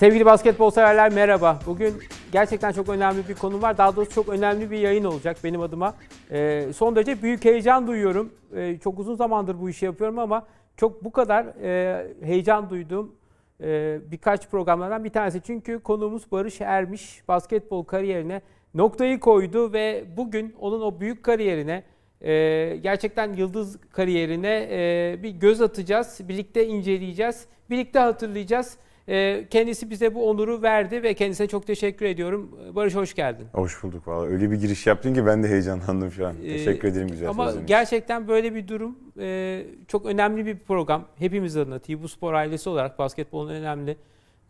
Sevgili basketbol severler merhaba. Bugün gerçekten çok önemli bir konu var. Daha doğrusu çok önemli bir yayın olacak benim adıma. Ee, son derece büyük heyecan duyuyorum. Ee, çok uzun zamandır bu işi yapıyorum ama çok bu kadar e, heyecan duyduğum e, birkaç programlardan bir tanesi. Çünkü konuğumuz Barış Ermiş basketbol kariyerine noktayı koydu ve bugün onun o büyük kariyerine e, gerçekten yıldız kariyerine e, bir göz atacağız. Birlikte inceleyeceğiz. Birlikte hatırlayacağız. Ee, kendisi bize bu onuru verdi ve kendisine çok teşekkür ediyorum. Barış hoş geldin. Hoş bulduk valla. Öyle bir giriş yaptın ki ben de heyecanlandım şu an. Ee, teşekkür ederim güzel Ama gerçekten böyle bir durum e, çok önemli bir program. Hepimiz adına TV Spor ailesi olarak basketbolun önemli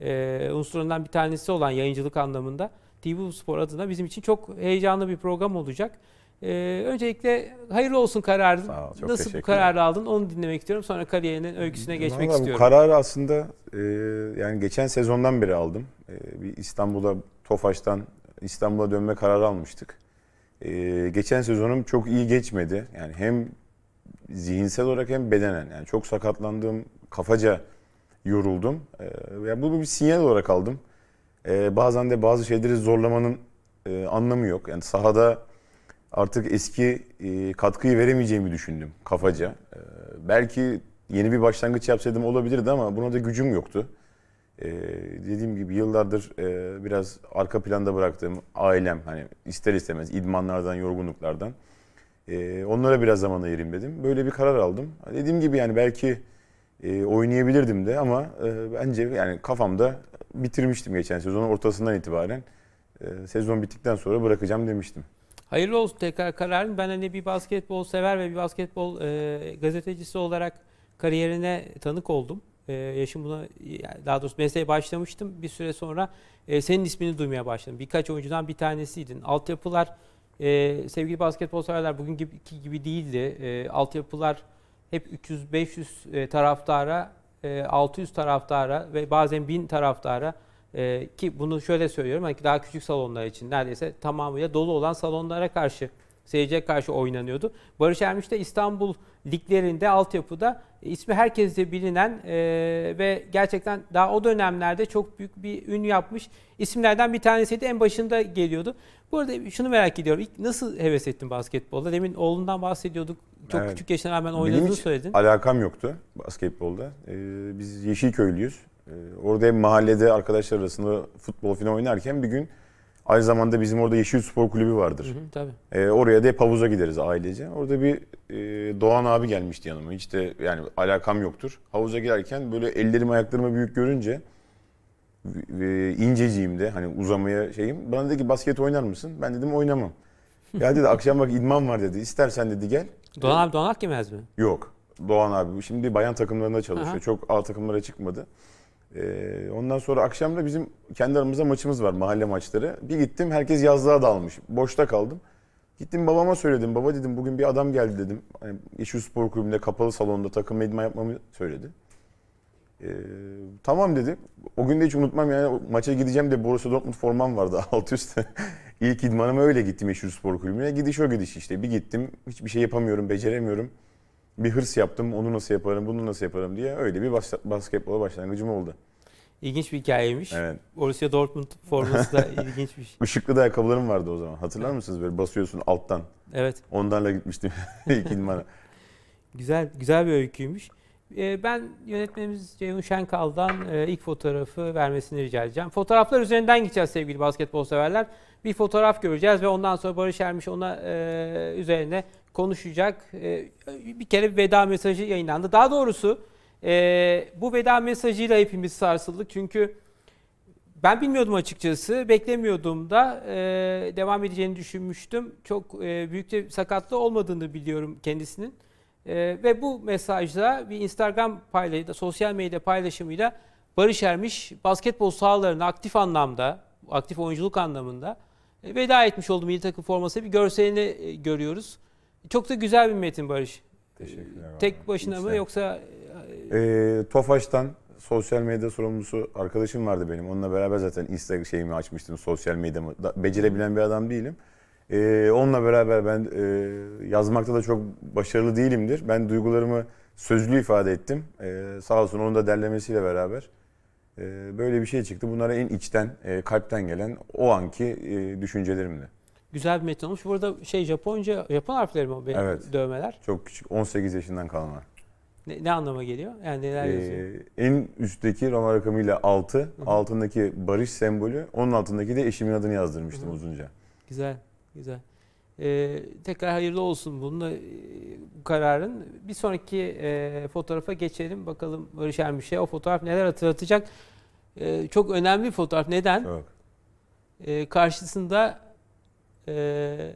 e, unsurundan bir tanesi olan yayıncılık anlamında. TV Spor adına bizim için çok heyecanlı bir program olacak. Ee, öncelikle hayırlı olsun kararın. Sağ ol, çok Nasıl bu kararı aldın onu dinlemek istiyorum. Sonra kariyerinin öyküsüne geçmek Vallahi istiyorum. Bu kararı aslında e, yani geçen sezondan beri aldım. E, bir İstanbul'a Tofaş'tan İstanbul'a dönme kararı almıştık. E, geçen sezonum çok iyi geçmedi. Yani hem zihinsel olarak hem bedenen. Yani çok sakatlandım, kafaca yoruldum. E, yani bunu bir sinyal olarak aldım. E, bazen de bazı şeyleri zorlamanın e, anlamı yok. Yani sahada artık eski e, katkıyı veremeyeceğimi düşündüm kafaca. E, belki yeni bir başlangıç yapsaydım olabilirdi ama buna da gücüm yoktu. E, dediğim gibi yıllardır biraz arka planda bıraktığım ailem hani ister istemez idmanlardan, yorgunluklardan onlara biraz zaman ayırayım dedim. Böyle bir karar aldım. Dediğim gibi yani belki oynayabilirdim de ama bence yani kafamda bitirmiştim geçen sezonun ortasından itibaren. sezon bittikten sonra bırakacağım demiştim. Hayırlı olsun tekrar kararın. Ben hani bir basketbol sever ve bir basketbol e, gazetecisi olarak kariyerine tanık oldum. E, yaşım buna, daha doğrusu mesleğe başlamıştım. Bir süre sonra e, senin ismini duymaya başladım. Birkaç oyuncudan bir tanesiydin. Altyapılar, e, sevgili basketbol severler bugün gibi, gibi değildi. E, altyapılar hep 300-500 e, taraftara, e, 600 taraftara ve bazen 1000 taraftara e, ki bunu şöyle söylüyorum hani daha küçük salonlar için neredeyse tamamıyla dolu olan salonlara karşı seyirciye karşı oynanıyordu. Barış Ermiş de İstanbul liglerinde altyapıda ismi herkese bilinen e, ve gerçekten daha o dönemlerde çok büyük bir ün yapmış isimlerden bir tanesiydi. En başında geliyordu. Bu arada şunu merak ediyorum. İlk nasıl heves ettin basketbolda? Demin oğlundan bahsediyorduk. Çok evet. küçük yaşına rağmen oynadığını söyledin. alakam yoktu basketbolda. Ee, biz Yeşilköylüyüz. Ee, orada hem mahallede arkadaşlar arasında futbol falan oynarken bir gün aynı zamanda bizim orada Yeşil Spor Kulübü vardır. Hı hı, tabii. E, oraya da hep havuza gideriz ailece. Orada bir e, Doğan abi gelmişti yanıma. Hiç de yani alakam yoktur. Havuza girerken böyle ellerim ayaklarımı büyük görünce e, inceciyim de hani uzamaya şeyim. Bana dedi ki basket oynar mısın? Ben dedim oynamam. ya dedi akşam bak idman var dedi. İstersen dedi gel. Doğan e, abi Doğan Akgemez mi? Yok. Doğan abi şimdi bayan takımlarında çalışıyor. Aha. Çok A takımlara çıkmadı. Ee, ondan sonra akşam da bizim kendi aramızda maçımız var mahalle maçları. Bir gittim herkes yazlığa dalmış. Boşta kaldım. Gittim babama söyledim. Baba dedim bugün bir adam geldi dedim. Hani Yeşil Spor Kulübü'nde kapalı salonda takım idman yapmamı söyledi. Ee, tamam dedi. O gün de hiç unutmam yani maça gideceğim de Borussia Dortmund formam vardı alt üstte. İlk idmanıma öyle gittim Yeşil Spor Kulübü'ne. Gidiş o gidiş işte. Bir gittim hiçbir şey yapamıyorum, beceremiyorum bir hırs yaptım. Onu nasıl yaparım, bunu nasıl yaparım diye öyle bir bas- basketbola başlangıcım oldu. İlginç bir hikayeymiş. Evet. Borussia Dortmund forması da ilginç bir şey. Işıklı ayakkabılarım vardı o zaman. Hatırlar mısınız böyle basıyorsun alttan. Evet. Onlarla gitmiştim ilk ilmana güzel, güzel bir öyküymüş. Ee, ben yönetmenimiz Ceyhun Şenkal'dan e, ilk fotoğrafı vermesini rica edeceğim. Fotoğraflar üzerinden gideceğiz sevgili basketbol severler. Bir fotoğraf göreceğiz ve ondan sonra Barış Ermiş ona e, üzerine konuşacak. Ee, bir kere bir veda mesajı yayınlandı. Daha doğrusu e, bu veda mesajıyla hepimiz sarsıldık. Çünkü ben bilmiyordum açıkçası. Beklemiyordum da e, devam edeceğini düşünmüştüm. Çok e, büyük bir sakatlığı olmadığını biliyorum kendisinin. ve bu mesajla bir Instagram paylaşımıyla, sosyal medya paylaşımıyla Barış Ermiş basketbol sahalarını aktif anlamda, aktif oyunculuk anlamında veda etmiş olduğu milli takım forması bir görselini görüyoruz. Çok da güzel bir metin Barış. Teşekkürler. Tek başına mı yoksa? Ee, Tofaş'tan sosyal medya sorumlusu arkadaşım vardı benim. Onunla beraber zaten Instagram şeyimi açmıştım sosyal medya Da, becerebilen bir adam değilim. Ee, onunla beraber ben e, yazmakta da çok başarılı değilimdir. Ben duygularımı sözlü ifade ettim. Ee, sağ olsun onun da derlemesiyle beraber e, böyle bir şey çıktı. Bunlara en içten, e, kalpten gelen o anki e, düşüncelerimdi. Güzel bir metin olmuş. Burada şey Japonca, Japon harfleri mi benim evet. dövmeler? Çok küçük. 18 yaşından kalma. Ne, ne anlama geliyor? Yani neler ee, yazıyor? En üstteki Roma rakamıyla 6, Hı-hı. altındaki barış sembolü, onun altındaki de eşimin adını yazdırmıştım Hı-hı. uzunca. Güzel, güzel. Ee, tekrar hayırlı olsun bununla e, bu kararın. Bir sonraki e, fotoğrafa geçelim. Bakalım Barış Ermiş'e o fotoğraf neler hatırlatacak. Ee, çok önemli bir fotoğraf. Neden? Çok. Ee, karşısında e,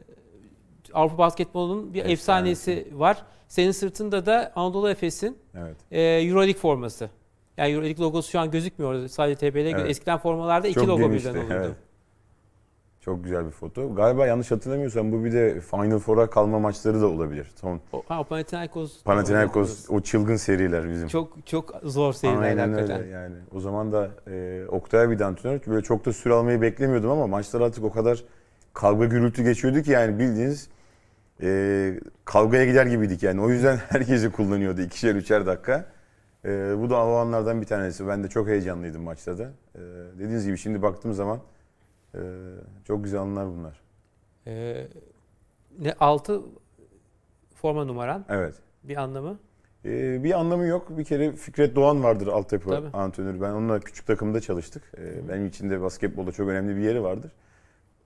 Avrupa basketbolunun bir efsanesi, efsanesi var. Senin sırtında da Anadolu Efes'in evet. e, Euroleague forması. Yani Euroleague logosu şu an gözükmüyor sadece TB'de. Evet. Eskiden formalarda Çok iki logo birden olurdu. Evet. Çok güzel bir foto. Galiba yanlış hatırlamıyorsam bu bir de Final Four'a kalma maçları da olabilir. Son. O, ha, Panathinaikos. Panathinaikos o çılgın seriler bizim. Çok çok zor seriler Aynen hakikaten. öyle yani. O zaman da e, Oktay Bidan böyle çok da süre almayı beklemiyordum ama maçlar artık o kadar kavga gürültü geçiyordu ki yani bildiğiniz e, kavgaya gider gibiydik yani. O yüzden herkesi kullanıyordu ikişer üçer dakika. E, bu da alanlardan bir tanesi. Ben de çok heyecanlıydım maçta da. E, dediğiniz gibi şimdi baktığım zaman e, çok güzel anlar bunlar. E, ne 6 forma numaran? Evet. Bir anlamı? Ee, bir anlamı yok. Bir kere Fikret Doğan vardır altyapı Tabii. antrenörü. Ben onunla küçük takımda çalıştık. Ee, benim için de basketbolda çok önemli bir yeri vardır.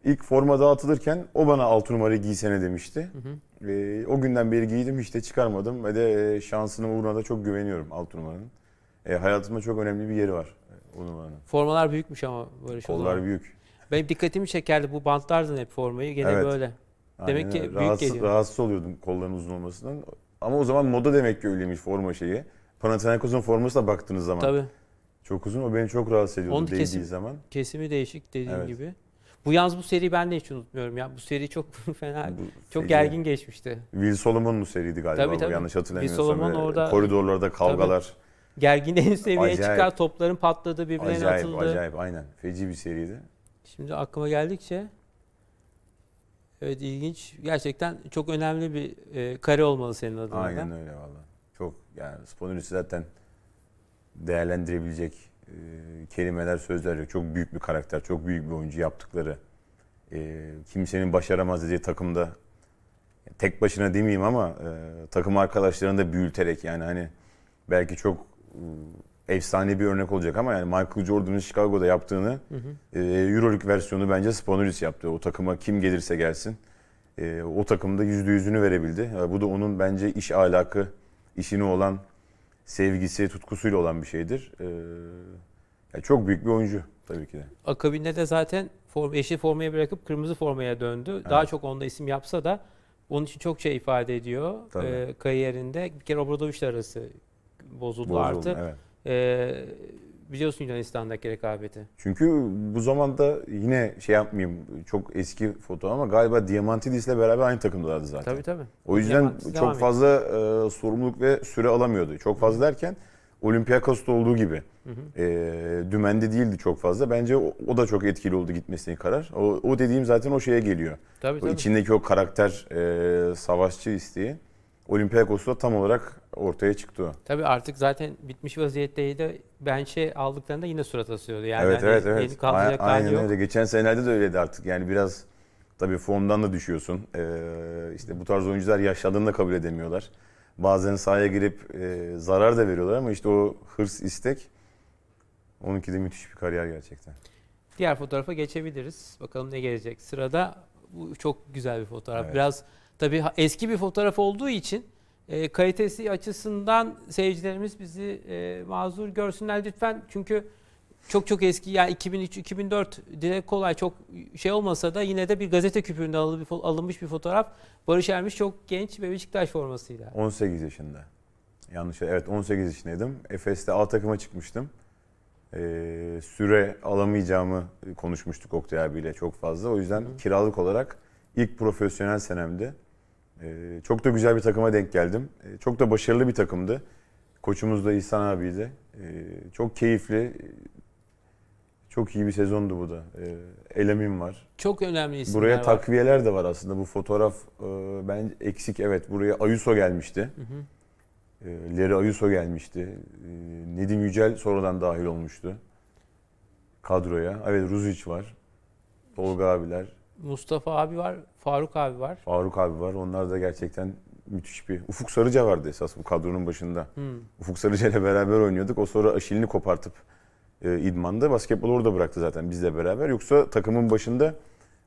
İlk forma dağıtılırken o bana 6 numara giysene demişti. Hı hı. E, o günden beri giydim işte çıkarmadım ve de e, şansının uğruna da çok güveniyorum 6 numaranın. E, hayatımda çok önemli bir yeri var e, o numaranın. Formalar büyükmüş ama Barış Kollar büyük. Benim dikkatimi çekerdi bu bantlardın hep formayı gene evet. böyle. Aynen. Demek ki rahatsız, büyük geliyor. Rahatsız oluyordum kolların uzun olmasından. Ama o zaman moda demek ki öyleymiş forma şeyi. Panathinaikos'un formasına baktığınız zaman. Tabii. Çok uzun o beni çok rahatsız ediyordu Onun değdiği kesim, zaman. Kesimi değişik dediğim evet. gibi. Bu yaz bu seri ben de hiç unutmuyorum ya. Bu seri çok fena, bu çok seri, gergin geçmişti. Will Solomon'un seriydi galiba tabii, tabii. yanlış hatırlamıyorsam. Will e, orada koridorlarda kavgalar. Tabii gerginliğin seviyeye acayip. çıkar. Topların patladı, birbirine atıldı. Acayip, acayip. Aynen. Feci bir seriydi. Şimdi aklıma geldikçe evet ilginç. Gerçekten çok önemli bir e, kare olmalı senin adına. Aynen öyle valla. Çok yani Sponulüs'ü zaten değerlendirebilecek e, kelimeler, sözler Çok büyük bir karakter, çok büyük bir oyuncu yaptıkları. E, kimsenin başaramaz dediği takımda tek başına demeyeyim ama e, takım arkadaşlarını da büyülterek yani hani belki çok e, efsane bir örnek olacak ama yani Michael Jordan'ın Chicago'da yaptığını hı hı. E, Euroleague versiyonu bence Spanulis yaptı. O takıma kim gelirse gelsin e, o takımda yüzde yüzünü verebildi. E, bu da onun bence iş alakı, işini olan sevgisi, tutkusuyla olan bir şeydir. Ee, yani çok büyük bir oyuncu tabii ki de. Akabinde de zaten form, yeşil formaya bırakıp kırmızı formaya döndü. Evet. Daha çok onda isim yapsa da onun için çok şey ifade ediyor tabii. e, kariyerinde. Bir kere Obradoviç'le arası bozuldu, bozuldu artık. Evet. E, biliyorsun Yunanistan'daki rekabeti. Çünkü bu zamanda yine şey yapmayayım çok eski foto ama galiba Diamantidis ile beraber aynı takımdalardı zaten. Tabii tabii. O yüzden Diamantidis çok fazla e, sorumluluk ve süre alamıyordu. Çok fazla derken Olympiakos'ta olduğu gibi. Hı E, dümende değildi çok fazla. Bence o, o da çok etkili oldu gitmesine karar. O, o dediğim zaten o şeye geliyor. Tabii, o tabii. İçindeki o karakter e, savaşçı isteği. Olympiakos'ta tam olarak ortaya çıktı Tabii artık zaten bitmiş vaziyetteydi. Ben şey aldıklarında yine surat asıyordu. Yani evet hani evet evet. Aynen, öyle. Geçen senelerde de öyleydi artık. Yani biraz tabii formdan da düşüyorsun. Ee, işte bu tarz oyuncular yaşlandığını da kabul edemiyorlar. Bazen sahaya girip e, zarar da veriyorlar ama işte o hırs, istek onunki de müthiş bir kariyer gerçekten. Diğer fotoğrafa geçebiliriz. Bakalım ne gelecek. Sırada bu çok güzel bir fotoğraf. Evet. Biraz Tabii eski bir fotoğraf olduğu için e, kalitesi açısından seyircilerimiz bizi e, mazur görsünler lütfen. Çünkü çok çok eski yani 2003-2004 dile kolay çok şey olmasa da yine de bir gazete küpüründe alınmış bir fotoğraf. Barış Ermiş çok genç ve Beşiktaş formasıyla. 18 yaşında. Yanlış evet 18 yaşındaydım. Efes'te A takıma çıkmıştım. Ee, süre alamayacağımı konuşmuştuk Oktay abiyle çok fazla. O yüzden kiralık olarak ilk profesyonel senemdi. Ee, çok da güzel bir takıma denk geldim. Ee, çok da başarılı bir takımdı. Koçumuz da İhsan abiydi. Ee, çok keyifli, çok iyi bir sezondu bu da. Ee, Elemim var. Çok önemli isimler Buraya var. takviyeler de var aslında. Bu fotoğraf e, ben eksik evet. Buraya Ayuso gelmişti. Hı hı. Ee, Leri Ayuso gelmişti. Nedim Yücel sonradan dahil olmuştu kadroya. Evet Ruzic var. Tolga abiler. Mustafa abi var, Faruk abi var. Faruk abi var. Onlar da gerçekten müthiş bir... Ufuk Sarıca vardı esas bu kadronun başında. Hmm. Ufuk Sarıca ile beraber oynuyorduk. O sonra aşilini kopartıp e, idmanda basketbolu orada bıraktı zaten bizle beraber. Yoksa takımın başında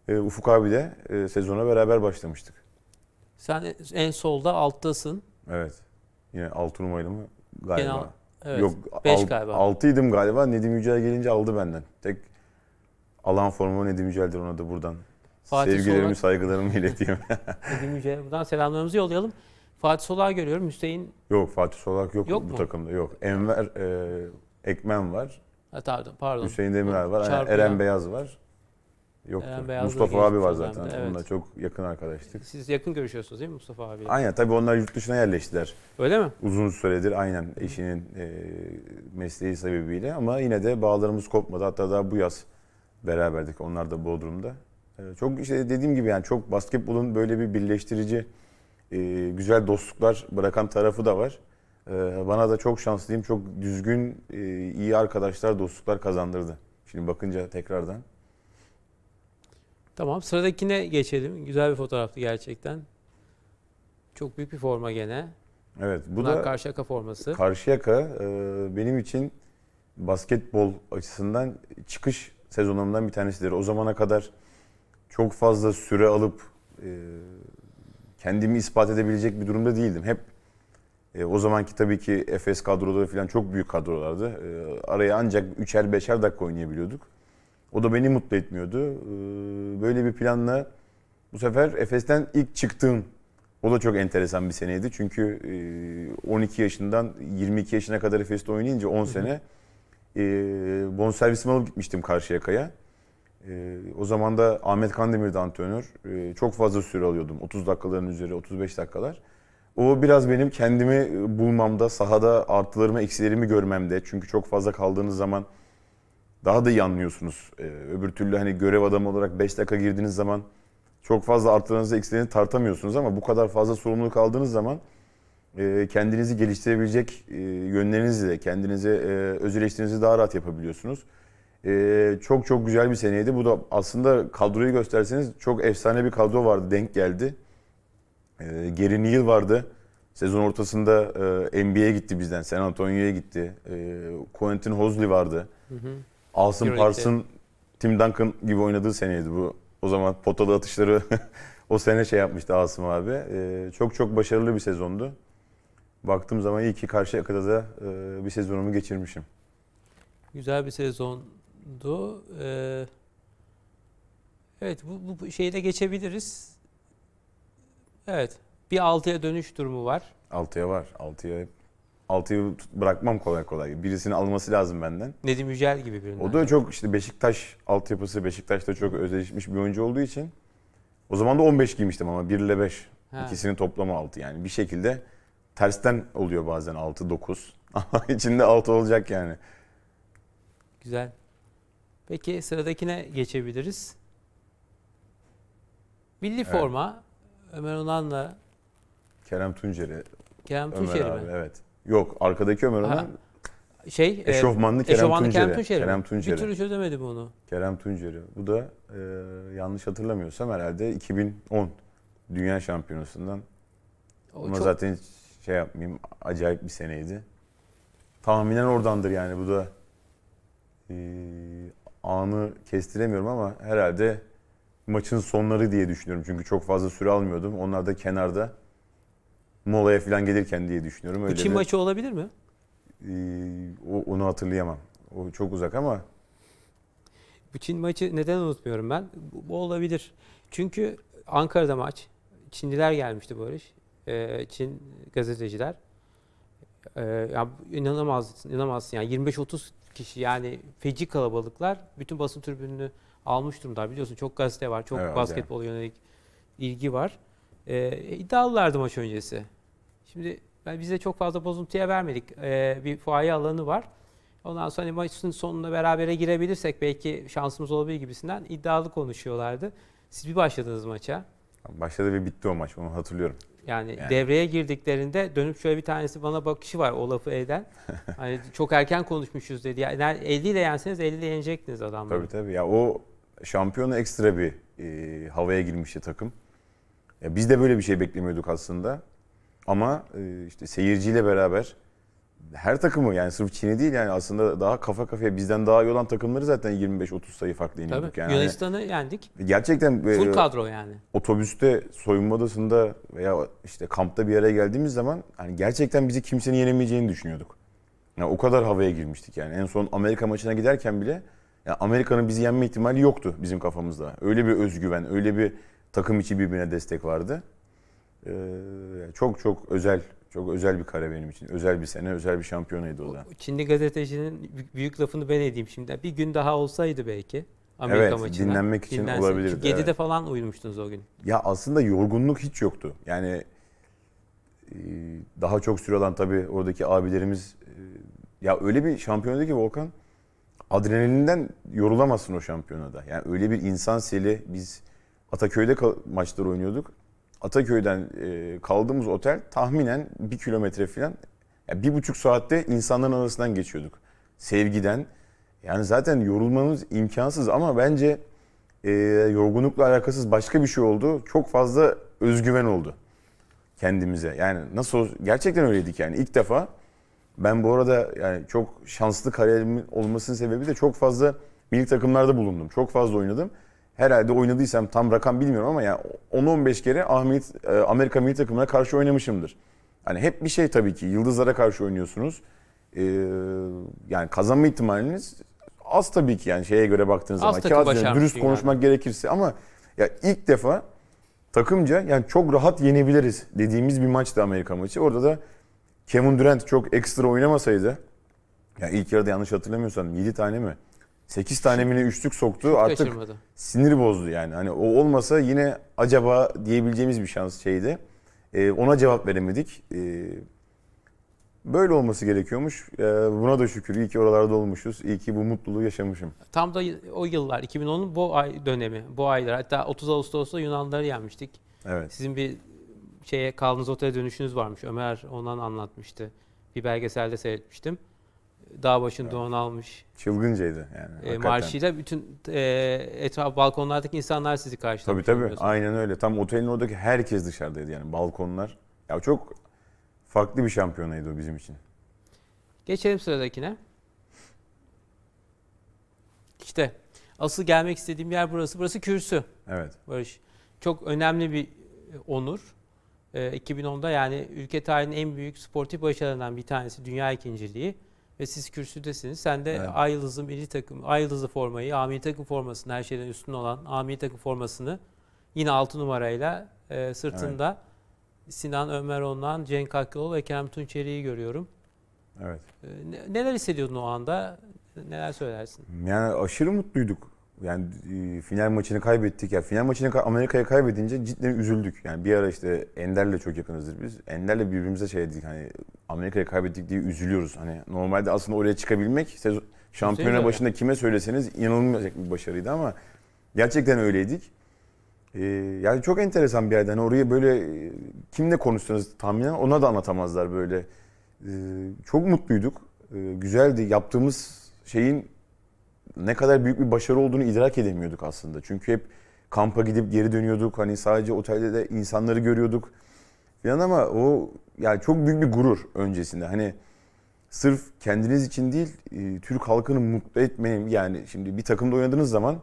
e, Ufuk abi de e, sezona beraber başlamıştık. Sen en solda alttasın. Evet. Yine 6 numarayla mı? Galiba. Genel, evet. Yok, 5 alt, galiba. Altıydım galiba. Nedim Yücel gelince aldı benden. Tek alan formu Nedim Yücel'dir ona da buradan Fatih Sevgilerimi, Solak, saygılarımı ileteyim. Nedim Yüce'ye buradan selamlarımızı yollayalım. Fatih Solak görüyorum. Hüseyin... Yok Fatih Solak yok, yok bu mu? takımda. Yok. Enver e, Ekmen var. Ha, pardon, Hüseyin Demirer var. Yani Eren Beyaz var. Yoktu. Eren Mustafa abi var zaten. Önemli, evet. Onunla çok yakın arkadaştık. Siz yakın görüşüyorsunuz değil mi Mustafa abi? Aynen tabii onlar yurt dışına yerleştiler. Öyle mi? Uzun süredir aynen eşinin e, mesleği sebebiyle ama yine de bağlarımız kopmadı. Hatta daha bu yaz beraberdik onlar da Bodrum'da. Ee, çok işte dediğim gibi yani çok basketbolun böyle bir birleştirici e, güzel dostluklar bırakan tarafı da var. Ee, bana da çok şanslıyım. Çok düzgün, e, iyi arkadaşlar, dostluklar kazandırdı. Şimdi bakınca tekrardan. Tamam sıradakine geçelim. Güzel bir fotoğraftı gerçekten. Çok büyük bir forma gene. Evet bu Bunlar da Karşıyaka forması. Karşıyaka e, benim için basketbol açısından çıkış sezonumdan bir tanesidir. O zamana kadar çok fazla süre alıp e, kendimi ispat edebilecek bir durumda değildim. Hep e, o zamanki tabii ki Efes kadroları falan çok büyük kadrolardı. E, araya ancak üçer beşer dakika oynayabiliyorduk. O da beni mutlu etmiyordu. böyle bir planla bu sefer Efes'ten ilk çıktığım o da çok enteresan bir seneydi. Çünkü 12 yaşından 22 yaşına kadar Efes'te oynayınca 10 sene e, bonservisimi alıp gitmiştim Karşıyaka'ya. E, o zaman da Ahmet Kandemir'de antrenör. E, çok fazla süre alıyordum. 30 dakikaların üzeri, 35 dakikalar. O biraz benim kendimi e, bulmamda, sahada artılarımı, eksilerimi görmemde. Çünkü çok fazla kaldığınız zaman daha da iyi anlıyorsunuz. E, öbür türlü hani görev adamı olarak 5 dakika girdiğiniz zaman çok fazla artılarınızı, eksilerini tartamıyorsunuz ama bu kadar fazla sorumluluk aldığınız zaman e, kendinizi geliştirebilecek e, yönlerinizle, kendinize e, öz eleştirinizi daha rahat yapabiliyorsunuz. Ee, çok çok güzel bir seneydi. Bu da aslında kadroyu gösterseniz çok efsane bir kadro vardı. Denk geldi. Geri ee, Gary Neal vardı. Sezon ortasında e, NBA'ye gitti bizden. San Antonio'ya gitti. E, Quentin Hosley vardı. Hı hı. Alsın Pars'ın Tim Duncan gibi oynadığı seneydi bu. O zaman potalı atışları o sene şey yapmıştı Asım abi. çok çok başarılı bir sezondu. Baktığım zaman iyi ki karşı yakada da e, bir sezonumu geçirmişim. Güzel bir sezon. Do Ee, evet bu, bu şeyi geçebiliriz. Evet. Bir 6'ya dönüş durumu var. 6'ya var. 6'ya 6'yı bırakmam kolay kolay. Birisini alması lazım benden. Nedim Yücel gibi birinden. O da çok işte Beşiktaş altyapısı Beşiktaş'ta çok özdeşmiş bir oyuncu olduğu için. O zaman da 15 giymiştim ama 1 ile 5. Ha. İkisinin toplamı 6 yani. Bir şekilde tersten oluyor bazen 6 9. Ama içinde 6 olacak yani. Güzel. Peki sıradakine geçebiliriz. Milli evet. forma Ömer Onan'la Kerem Tuncer'i. Kerem Ömer. mi? Evet. Yok arkadaki Ömer Aha. şey e, eşofmanlı Kerem eşofmanlı Tuncer'i. Kerem Tuncer'i. Kerem Tuncer'i. Bir türlü çözemedim onu. Kerem Tuncer'i. Bu da e, yanlış hatırlamıyorsam herhalde 2010 Dünya Şampiyonası'ndan. O Ama çok... zaten şey yapmayayım acayip bir seneydi. Tahminen oradandır yani bu da. E, anı kestiremiyorum ama herhalde maçın sonları diye düşünüyorum. Çünkü çok fazla süre almıyordum. Onlar da kenarda molaya falan gelirken diye düşünüyorum. Öyle Çin bir, maçı olabilir mi? E, o, onu hatırlayamam. O çok uzak ama. Bu Çin maçı neden unutmuyorum ben? Bu, bu olabilir. Çünkü Ankara'da maç. Çinliler gelmişti Barış. Ee, Çin gazeteciler. Ee, ya inanamazsın, inanamazsın. Yani 25-30 kişi yani feci kalabalıklar bütün basın tribününü almış durumda. Biliyorsun çok gazete var, çok evet, basketbola yani. yönelik ilgi var. Ee, e, iddialılardı maç öncesi. Şimdi ben bize çok fazla bozuntuya vermedik. Ee, bir fuaye alanı var. Ondan sonra hani maçın sonuna berabere girebilirsek belki şansımız olabilir gibisinden iddialı konuşuyorlardı. Siz bir başladınız maça. Başladı ve bitti o maç onu hatırlıyorum. Yani, yani devreye girdiklerinde dönüp şöyle bir tanesi bana bakışı var olafı lafı eden. hani çok erken konuşmuşuz dedi. Yani 50 ile yenseniz 50 ile yenecektiniz adamları. Tabii tabii. Ya o şampiyonu ekstra bir e, havaya girmişti takım. Ya biz de böyle bir şey beklemiyorduk aslında. Ama e, işte seyirciyle beraber her takımı yani sırf Çin'i değil yani aslında daha kafa kafaya bizden daha iyi olan takımları zaten 25-30 sayı farklı yeniyorduk. Yani. Yunanistan'ı yendik. Gerçekten e, full e, kadro yani. Otobüste soyunma odasında veya işte kampta bir araya geldiğimiz zaman hani gerçekten bizi kimsenin yenemeyeceğini düşünüyorduk. Yani o kadar havaya girmiştik yani. En son Amerika maçına giderken bile yani Amerika'nın bizi yenme ihtimali yoktu bizim kafamızda. Öyle bir özgüven, öyle bir takım içi birbirine destek vardı. Ee, çok çok özel çok özel bir kare benim için. Özel bir sene, özel bir şampiyonaydı o da. Çinli gazetecinin büyük lafını ben edeyim şimdi. Bir gün daha olsaydı belki. Amerika evet, maçına. dinlenmek için Dinlensin. olabilirdi. Çünkü 7'de evet. falan uyumuştunuz o gün. Ya aslında yorgunluk hiç yoktu. Yani e, daha çok süre alan tabii oradaki abilerimiz e, ya öyle bir şampiyonada ki Volkan adrenalinden yorulamazsın o şampiyonada. Yani öyle bir insan seli biz Ataköy'de maçlar oynuyorduk. Ataköy'den e, kaldığımız otel tahminen bir kilometre falan. Yani bir buçuk saatte insanların arasından geçiyorduk. Sevgiden. Yani zaten yorulmanız imkansız ama bence e, yorgunlukla alakasız başka bir şey oldu. Çok fazla özgüven oldu kendimize. Yani nasıl gerçekten öyleydik yani ilk defa. Ben bu arada yani çok şanslı kariyerimin olmasının sebebi de çok fazla milli takımlarda bulundum. Çok fazla oynadım herhalde oynadıysam tam rakam bilmiyorum ama yani 10-15 kere Ahmet e, Amerika milli takımına karşı oynamışımdır. Hani hep bir şey tabii ki yıldızlara karşı oynuyorsunuz. Ee, yani kazanma ihtimaliniz az tabii ki yani şeye göre baktığınız az zaman. Kağıt üzerine dürüst yani. konuşmak gerekirse ama ya ilk defa takımca yani çok rahat yenebiliriz dediğimiz bir maçtı Amerika maçı. Orada da Kevin Durant çok ekstra oynamasaydı ya ilk yarıda yanlış hatırlamıyorsam 7 tane mi 8 tane mini üçlük soktu. Çok Artık kaçırmadı. sinir bozdu yani. Hani o olmasa yine acaba diyebileceğimiz bir şans şeydi. Ee, ona cevap veremedik. Ee, böyle olması gerekiyormuş. Ee, buna da şükür. iyi ki oralarda olmuşuz. İyi ki bu mutluluğu yaşamışım. Tam da o yıllar 2010'un bu ay dönemi, bu aylar. Hatta 30 Ağustos'ta Yunanları yenmiştik. Evet. Sizin bir şeye kaldığınız otele dönüşünüz varmış. Ömer ondan anlatmıştı. Bir belgeselde seyretmiştim dağ başını evet. Doğan almış. Çılgıncaydı yani. E, marşıyla bütün e, etraf balkonlardaki insanlar sizi karşıladı. Tabii tabii aynen öyle. Tam otelin oradaki herkes dışarıdaydı yani balkonlar. Ya çok farklı bir şampiyonaydı o bizim için. Geçelim sıradakine. İşte asıl gelmek istediğim yer burası. Burası kürsü. Evet. Barış. Çok önemli bir e, onur. 2010'da e, yani ülke tarihinin en büyük sportif başarılarından bir tanesi dünya ikinciliği ve siz kürsüdesiniz. Sen de evet. Ayıldız'ın milli takım, Ayıldız'ı formayı, amiri takım formasını her şeyden üstün olan amiri takım formasını yine 6 numarayla e, sırtında evet. Sinan Ömer Ondan, Cenk Akılol ve Kerem Tunçeri'yi görüyorum. Evet. E, neler hissediyordun o anda? Neler söylersin? Yani aşırı mutluyduk. Yani e, final maçını kaybettik. Ya final maçını Amerika'ya kaybedince cidden üzüldük. Yani bir ara işte Ender'le çok yakınızdır biz. Ender'le birbirimize şey dedik hani Amerika'ya kaybettik diye üzülüyoruz. Hani normalde aslında oraya çıkabilmek sezon, şampiyona şey başında kime söyleseniz inanılmayacak bir başarıydı ama gerçekten öyleydik. Ee, yani çok enteresan bir yerden. Hani orayı böyle e, kimle konuştunuz tahminen ona da anlatamazlar böyle. Ee, çok mutluyduk. Ee, güzeldi. Yaptığımız şeyin ne kadar büyük bir başarı olduğunu idrak edemiyorduk aslında. Çünkü hep kampa gidip geri dönüyorduk. Hani sadece otelde de insanları görüyorduk falan ama o yani çok büyük bir gurur öncesinde. Hani sırf kendiniz için değil, e, Türk halkını mutlu etmeyin. Yani şimdi bir takımda oynadığınız zaman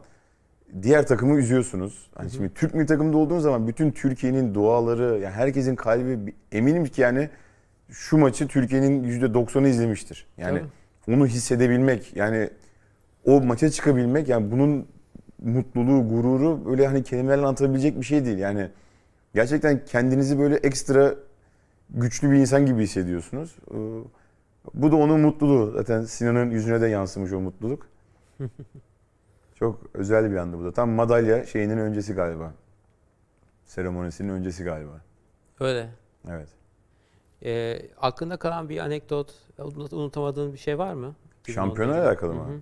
diğer takımı üzüyorsunuz. hani şimdi Türk milli takımda olduğunuz zaman bütün Türkiye'nin duaları, yani herkesin kalbi eminim ki yani şu maçı Türkiye'nin %90'ı izlemiştir. Yani Tabii. onu hissedebilmek yani o maça çıkabilmek yani bunun mutluluğu, gururu böyle hani kelimelerle anlatabilecek bir şey değil. Yani gerçekten kendinizi böyle ekstra güçlü bir insan gibi hissediyorsunuz. Ee, bu da onun mutluluğu. Zaten Sinan'ın yüzüne de yansımış o mutluluk. Çok özel bir andı bu da. Tam madalya şeyinin öncesi galiba. Seremonisinin öncesi galiba. Öyle. Evet. Ee, aklında kalan bir anekdot, unutamadığın bir şey var mı? Şampiyonla alakalı mı? Hı hı.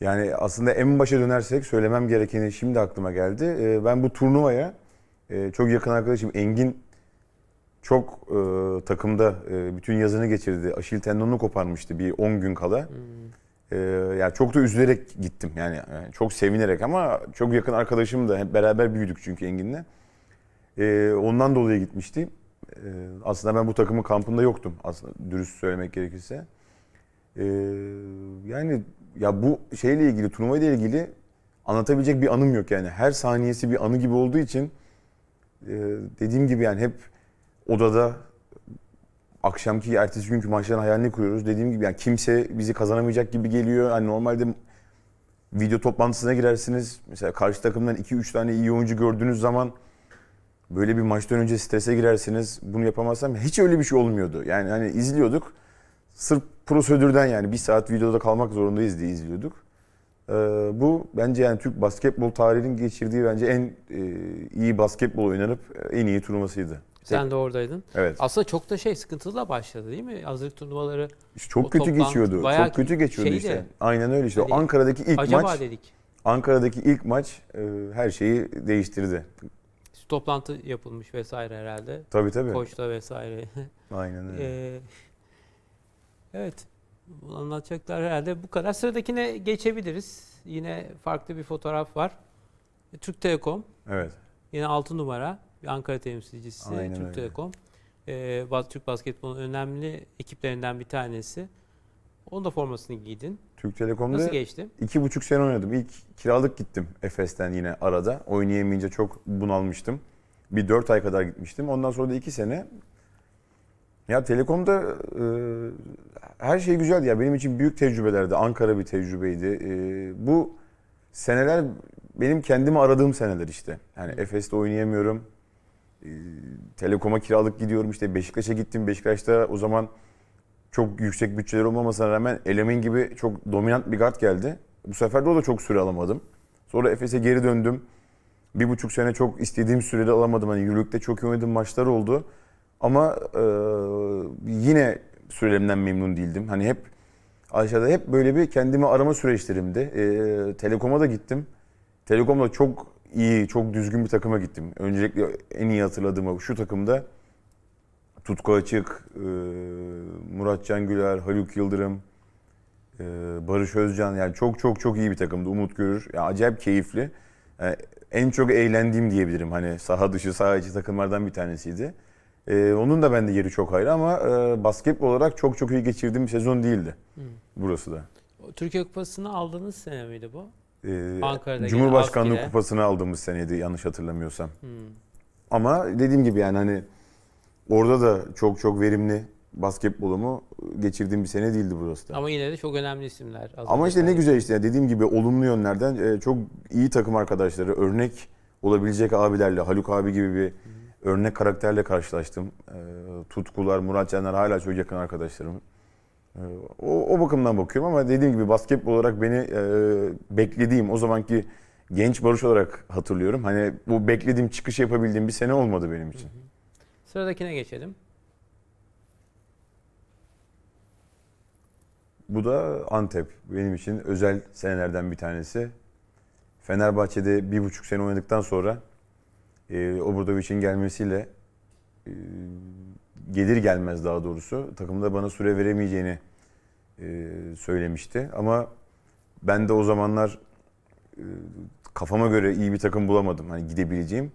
Yani aslında en başa dönersek söylemem gerekeni şimdi aklıma geldi. Ee, ben bu turnuvaya e, çok yakın arkadaşım Engin çok e, takımda e, bütün yazını geçirdi. Aşil tendonunu koparmıştı bir 10 gün kala. Hmm. Ee, yani çok da üzülerek gittim yani, çok sevinerek ama çok yakın arkadaşım da hep beraber büyüdük çünkü Engin'le. Ee, ondan dolayı gitmişti. aslında ben bu takımın kampında yoktum aslında dürüst söylemek gerekirse. yani ya bu şeyle ilgili, turnuvayla ilgili anlatabilecek bir anım yok yani. Her saniyesi bir anı gibi olduğu için e, dediğim gibi yani hep odada akşamki ertesi günkü maçların hayalini kuruyoruz. Dediğim gibi yani kimse bizi kazanamayacak gibi geliyor. Hani normalde video toplantısına girersiniz. Mesela karşı takımdan 2-3 tane iyi oyuncu gördüğünüz zaman böyle bir maçtan önce strese girersiniz. Bunu yapamazsam hiç öyle bir şey olmuyordu. Yani hani izliyorduk. Sırf prosedürden yani bir saat videoda kalmak zorundayız diye izliyorduk. Ee, bu bence yani Türk basketbol tarihinin geçirdiği bence en e, iyi basketbol oynanıp en iyi turnuvasıydı. Sen de oradaydın. Evet. Aslında çok da şey sıkıntılı başladı değil mi? Hazırlık turnuvaları. İşte çok kötü geçiyordu. Çok kötü geçiyordu şeydi, işte. Aynen öyle işte. Hani, Ankara'daki ilk acaba maç. dedik. Ankara'daki ilk maç e, her şeyi değiştirdi. Toplantı yapılmış vesaire herhalde. Tabii tabii. Koçta vesaire. Aynen öyle. Ee, Evet. Anlatacaklar herhalde bu kadar. Sıradakine geçebiliriz. Yine farklı bir fotoğraf var. E, Türk Telekom. Evet. Yine 6 numara. Bir Ankara temsilcisi Aynen Türk öyle. Telekom. Ee, Türk basketbolun önemli ekiplerinden bir tanesi. Onun da formasını giydin. Türk Telekom'da Nasıl geçti? iki buçuk sene oynadım. İlk kiralık gittim Efes'ten yine arada. Oynayamayınca çok bunalmıştım. Bir dört ay kadar gitmiştim. Ondan sonra da iki sene ya Telekom'da e, her şey güzeldi. Ya benim için büyük tecrübelerdi. Ankara bir tecrübeydi. E, bu seneler benim kendimi aradığım seneler işte. Yani Hı. Efes'te oynayamıyorum. E, Telekom'a kiralık gidiyorum. işte. Beşiktaş'a gittim. Beşiktaş'ta o zaman çok yüksek bütçeler olmamasına rağmen Elemin gibi çok dominant bir guard geldi. Bu sefer de o da çok süre alamadım. Sonra Efes'e geri döndüm. Bir buçuk sene çok istediğim sürede alamadım. Hani yürürlükte çok iyi oynadığım maçlar oldu. Ama e, yine sürelerimden memnun değildim. Hani hep aşağıda hep böyle bir kendimi arama süreçlerimdi. E, Telekom'a da gittim. Telekom'da çok iyi, çok düzgün bir takıma gittim. Öncelikle en iyi hatırladığım şu takımda Tutku Açık, e, Murat Cangüler, Haluk Yıldırım, e, Barış Özcan yani çok çok çok iyi bir takımdı. Umut Görür. Yani acayip keyifli. Yani e, en çok eğlendiğim diyebilirim. Hani saha dışı, saha içi takımlardan bir tanesiydi. E, onun da bende yeri çok ayrı ama e, basketbol olarak çok çok iyi geçirdiğim bir sezon değildi. Hı. Hmm. Burası da. Türkiye Kupası'nı aldığınız sene miydi bu? Ee, Cumhurbaşkanlığı Afkile. Kupası'nı aldığımız seneydi yanlış hatırlamıyorsam. Hmm. Ama dediğim gibi yani hani orada da çok çok verimli basketbolumu geçirdiğim bir sene değildi burası da. Ama yine de çok önemli isimler. Ama işte ne güzel işte dediğim gibi olumlu yönlerden e, çok iyi takım arkadaşları, örnek olabilecek abilerle Haluk abi gibi bir hmm örnek karakterle karşılaştım. Ee, Tutkular, Murat Caner hala çok yakın arkadaşlarım. Ee, o, o bakımdan bakıyorum ama dediğim gibi basketbol olarak beni e, beklediğim, o zamanki genç Barış olarak hatırlıyorum. Hani bu beklediğim çıkış yapabildiğim bir sene olmadı benim için. Sıradakine geçelim. Bu da Antep. Benim için özel senelerden bir tanesi. Fenerbahçe'de bir buçuk sene oynadıktan sonra e, Obradovic'in gelmesiyle e, gelir gelmez daha doğrusu takımda bana süre veremeyeceğini e, söylemişti. Ama ben de o zamanlar e, kafama göre iyi bir takım bulamadım. Hani gidebileceğim.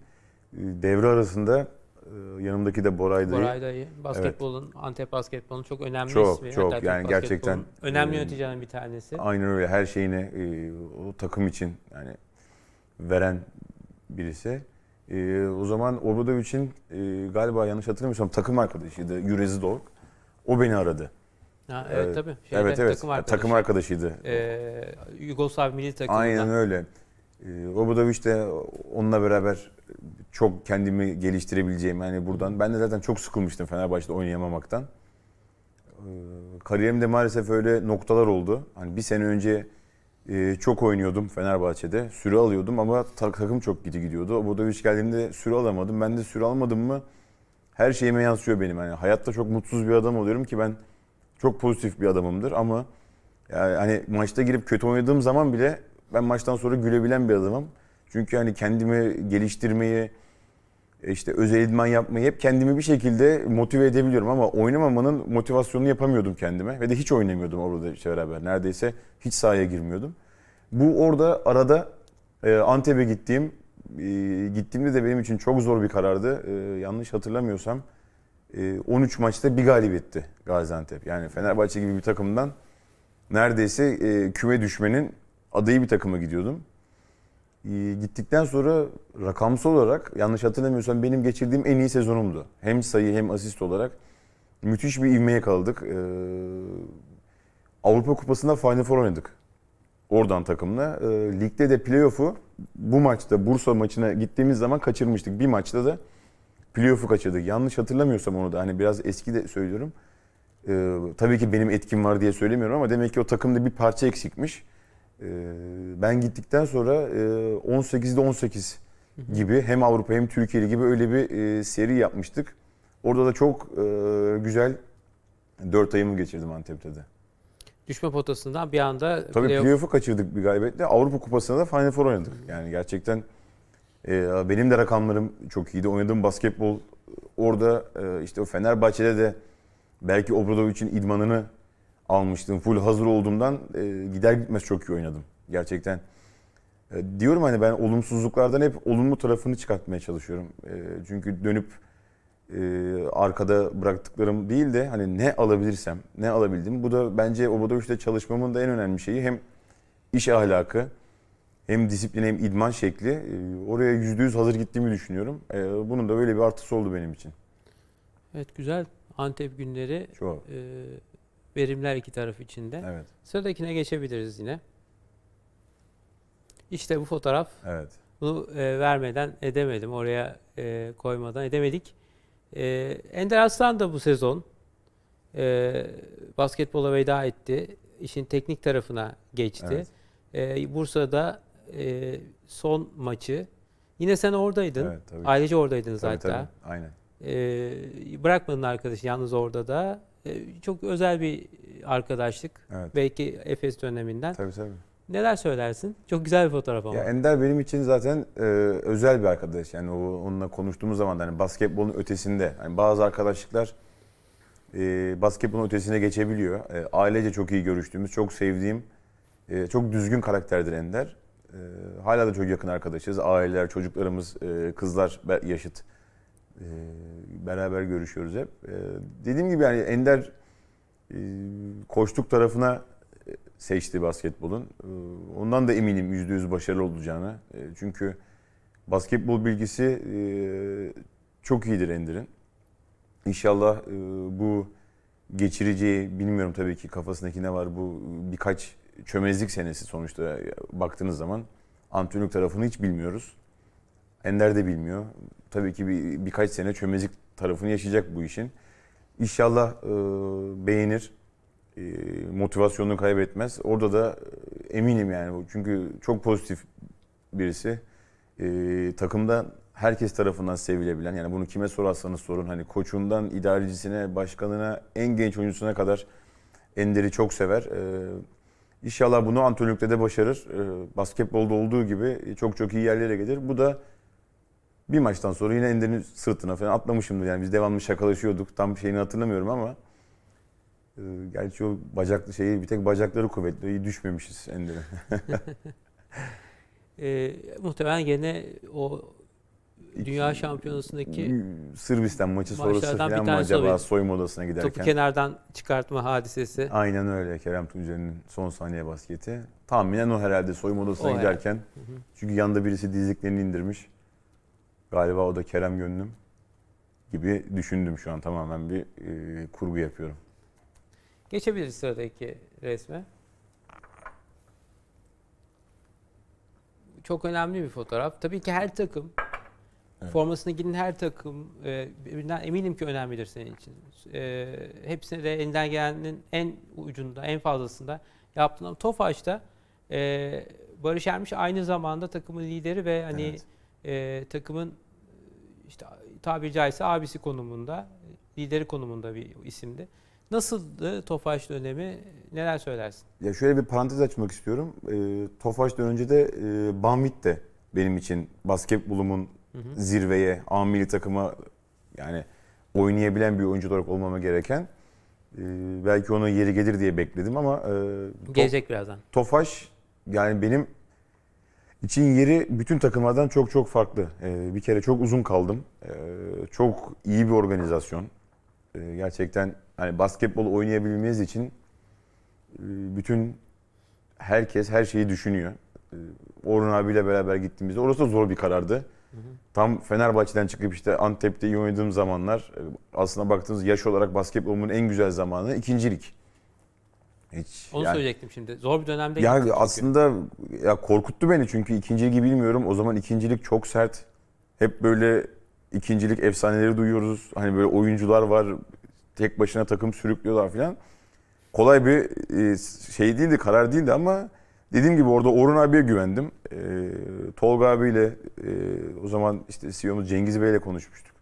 E, devre arasında e, yanımdaki de Boray Dayı. Boray Dayı. Basketbolun, evet. Antep basketbolun çok önemli çok, ismi. Çok, Hatta yani gerçekten. Önemli e, yöneticilerinden bir tanesi. Aynen öyle. Her şeyini e, o takım için yani veren birisi. Ee, o zaman Obradovic'in e, galiba yanlış hatırlamıyorsam takım arkadaşıydı Yurezi Dork. O beni aradı. Ha, evet ee, tabii. Şeyden, evet evet. Takım, arkadaşı. takım arkadaşıydı. Ee, Yugoslav milli takımından. Aynen öyle. Ee, Obradovic de onunla beraber çok kendimi geliştirebileceğim yani buradan. Ben de zaten çok sıkılmıştım Fenerbahçe'de oynayamamaktan. Ee, kariyerimde maalesef öyle noktalar oldu. Hani bir sene önce e, çok oynuyordum Fenerbahçe'de. Süre alıyordum ama takım çok gidi gidiyordu. Obradoviç geldiğinde süre alamadım. Ben de süre almadım mı her şeyime yansıyor benim. Yani hayatta çok mutsuz bir adam oluyorum ki ben çok pozitif bir adamımdır ama yani hani maçta girip kötü oynadığım zaman bile ben maçtan sonra gülebilen bir adamım. Çünkü hani kendimi geliştirmeyi, işte özel idman yapmayı hep kendimi bir şekilde motive edebiliyorum ama oynamamanın motivasyonunu yapamıyordum kendime ve de hiç oynamıyordum orada işte beraber. Neredeyse hiç sahaya girmiyordum. Bu orada arada e, Antep'e gittiğim e, gittiğimde de benim için çok zor bir karardı. E, yanlış hatırlamıyorsam 13 maçta bir galibiyetti Gaziantep. Yani Fenerbahçe gibi bir takımdan neredeyse küme düşmenin adayı bir takıma gidiyordum. Ee, gittikten sonra rakamsal olarak yanlış hatırlamıyorsam benim geçirdiğim en iyi sezonumdu. Hem sayı hem asist olarak müthiş bir ivmeye kaldık. Ee, Avrupa Kupası'nda Final Four oynadık. Oradan takımla. Ee, ligde de playoff'u bu maçta Bursa maçına gittiğimiz zaman kaçırmıştık. Bir maçta da playoff'u kaçırdık. Yanlış hatırlamıyorsam onu da hani biraz eski de söylüyorum. Ee, tabii ki benim etkim var diye söylemiyorum ama demek ki o takımda bir parça eksikmiş ee, ben gittikten sonra 18'de e, 18 gibi hem Avrupa hem Türkiye gibi öyle bir e, seri yapmıştık. Orada da çok e, güzel 4 ayımı geçirdim Antep'te de. Düşme potasından bir anda Tabii playoff... playoff'u kaçırdık bir gaybetle. Avrupa kupasında da Final Four oynadık. Yani gerçekten benim de rakamlarım çok iyiydi. Oynadığım basketbol orada işte o Fenerbahçe'de de belki için idmanını almıştım. Full hazır olduğumdan e, gider gitmez çok iyi oynadım. Gerçekten. E, diyorum hani ben olumsuzluklardan hep olumlu tarafını çıkartmaya çalışıyorum. E, çünkü dönüp e, arkada bıraktıklarım değil de hani ne alabilirsem, ne alabildim. Bu da bence obada Obadoviç'te çalışmamın da en önemli şeyi hem iş ahlakı, hem disiplin hem idman şekli. E, oraya yüzde yüz hazır gittiğimi düşünüyorum. E, bunun da böyle bir artısı oldu benim için. Evet güzel. Antep günleri. Çok. E, Verimler iki taraf içinde. Evet. Sıradakine geçebiliriz yine. İşte bu fotoğraf. Evet. Bunu e, vermeden edemedim. Oraya e, koymadan edemedik. E, Ender Aslan da bu sezon e, basketbola veda etti. İşin teknik tarafına geçti. Evet. E, Bursa'da e, son maçı. Yine sen oradaydın. Evet, tabii. Ailece oradaydınız tabii, hatta. Tabii, aynen. E, bırakmadın arkadaşı yalnız orada da. Ee, çok özel bir e, arkadaşlık. Evet. Belki Efes döneminden. Tabii tabii. Neler söylersin? Çok güzel bir fotoğraf ama. Ya Ender benim için zaten e, özel bir arkadaş. Yani o, onunla konuştuğumuz zaman hani basketbolun ötesinde. Hani bazı arkadaşlıklar e, basketbolun ötesine geçebiliyor. E, ailece çok iyi görüştüğümüz, çok sevdiğim, e, çok düzgün karakterdir Ender. E, hala da çok yakın arkadaşız. Aileler, çocuklarımız, e, kızlar yaşıt. Ee, beraber görüşüyoruz hep. Ee, dediğim gibi yani Ender e, koştuk tarafına e, seçti basketbolun. Ee, ondan da eminim yüzde yüz başarılı olacağına. çünkü basketbol bilgisi e, çok iyidir Ender'in. İnşallah bu geçireceği bilmiyorum tabii ki kafasındaki ne var bu birkaç çömezlik senesi sonuçta baktığınız zaman antrenörlük tarafını hiç bilmiyoruz. Ender de bilmiyor. Tabii ki bir, birkaç sene çömezlik tarafını yaşayacak bu işin. İnşallah e, beğenir. E, motivasyonunu kaybetmez. Orada da e, eminim yani. Çünkü çok pozitif birisi. E, takımda herkes tarafından sevilebilen yani bunu kime sorarsanız sorun hani koçundan idarecisine, başkanına, en genç oyuncusuna kadar Ender'i çok sever. E, inşallah bunu antrenörlükte de başarır. E, basketbolda olduğu gibi çok çok iyi yerlere gelir. Bu da bir maçtan sonra yine Ender'in sırtına falan atlamışımdır. Yani biz devamlı şakalaşıyorduk. Tam şeyini hatırlamıyorum ama e, gerçi o bacaklı şeyi bir tek bacakları kuvvetli. İyi düşmemişiz Ender'e. e, muhtemelen gene o Dünya Şampiyonası'ndaki Sırbistan maçı sonrası falan mı acaba soyunma odasına giderken? Topu kenardan çıkartma hadisesi. Aynen öyle Kerem Tuncer'in son saniye basketi. Tahminen o herhalde soyunma odasına o giderken. Herhalde. Çünkü yanda birisi dizliklerini indirmiş. Galiba o da Kerem Gönlüm gibi düşündüm şu an tamamen bir e, kurgu yapıyorum. Geçebiliriz sıradaki resme. Çok önemli bir fotoğraf. Tabii ki her takım, evet. formasına giden her takım, e, eminim ki önemlidir senin için. E, hepsine de elinden gelenin en ucunda, en fazlasında yaptığın Ama Tofaş'ta e, Barış Ermiş aynı zamanda takımın lideri ve hani evet. e, takımın işte tabiri caizse abisi konumunda, lideri konumunda bir isimdi. Nasıldı Tofaş dönemi? Neler söylersin? Ya şöyle bir parantez açmak istiyorum. E, Tofaş'tan önce de e, Banvit de benim için basketbolumun hı hı. zirveye, A milli takıma yani oynayabilen bir oyuncu olarak olmama gereken e, belki ona yeri gelir diye bekledim ama e, Gelecek birazdan. Tofaş yani benim için yeri bütün takımlardan çok çok farklı. Ee, bir kere çok uzun kaldım. Ee, çok iyi bir organizasyon. Ee, gerçekten hani basketbol oynayabilmemiz için e, bütün herkes her şeyi düşünüyor. Ee, Orhun abiyle beraber gittiğimizde orası da zor bir karardı. Hı hı. Tam Fenerbahçe'den çıkıp işte Antep'te iyi oynadığım zamanlar e, aslına baktığınız yaş olarak basketbolumun en güzel zamanı ikincilik. Hiç, Onu yani, söyleyecektim şimdi. Zor bir dönemde Yani aslında ya korkuttu beni çünkü ikinci ikinciliği bilmiyorum. O zaman ikincilik çok sert. Hep böyle ikincilik efsaneleri duyuyoruz. Hani böyle oyuncular var. Tek başına takım sürüklüyorlar falan. Kolay bir e, şey değildi, karar değildi ama dediğim gibi orada Orhun abiye güvendim. E, Tolga abiyle e, o zaman işte CEO'muz Cengiz Bey'le konuşmuştuk.